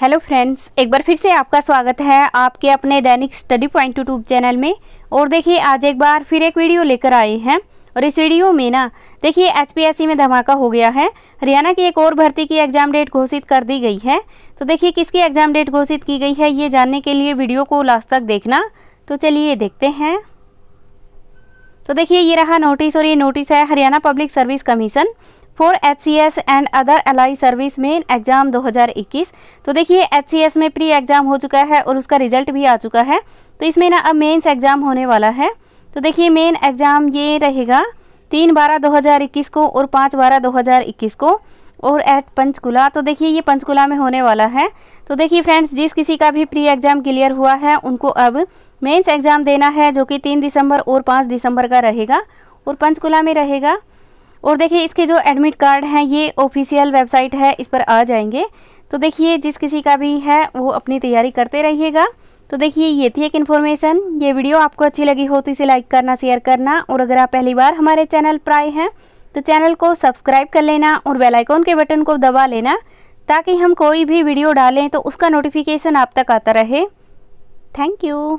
hello friends एक बार फिर से आपका स्वागत है आपके अपने दैनिक स्टडी पॉइंट यूट्यूब चैनल में और देखिए आज एक बार फिर एक वीडियो लेकर आए हैं और इस वीडियो में ना देखिए एचपीएससी में धमाका हो गया है हरियाणा की एक और भर्ती की एग्ज़ाम डेट घोषित कर दी गई है तो देखिए किसकी एग्ज़ाम डेट घोषित की गई है ये जानने के लिए वीडियो को लास्ट तक देखना तो चलिए देखते हैं तो देखिए ये रहा नोटिस और ये नोटिस है Haryana public service commission for H and other allied service main exam 2021 तो देखिए एच में प्री एग्जाम हो चुका है और उसका रिजल्ट भी आ चुका है तो इसमें ना अब मेन्स एग्जाम होने वाला है तो देखिए मेन एग्जाम ये रहेगा तीन बारह 2021 को और पाँच बारह 2021 को और एट पंचकुला तो देखिए ये पंचकुला में होने वाला है तो देखिए फ्रेंड्स जिस किसी का भी प्री एग्ज़ाम क्लियर हुआ है उनको अब मेन्स एग्ज़ाम देना है जो कि तीन दिसंबर और पाँच दिसंबर का रहेगा और पंचकुला में रहेगा और देखिए इसके जो एडमिट कार्ड हैं ये ऑफिशियल वेबसाइट है इस पर आ जाएंगे तो देखिए जिस किसी का भी है वो अपनी तैयारी करते रहिएगा तो देखिए ये थी एक इन्फॉर्मेशन ये वीडियो आपको अच्छी लगी हो तो इसे लाइक करना शेयर करना और अगर आप पहली बार हमारे चैनल पर आए हैं तो चैनल को सब्सक्राइब कर लेना और बेल आइकॉन के बटन को दबा लेना ताकि हम कोई भी वीडियो डालें तो उसका नोटिफिकेशन आप तक आता रहे थैंक यू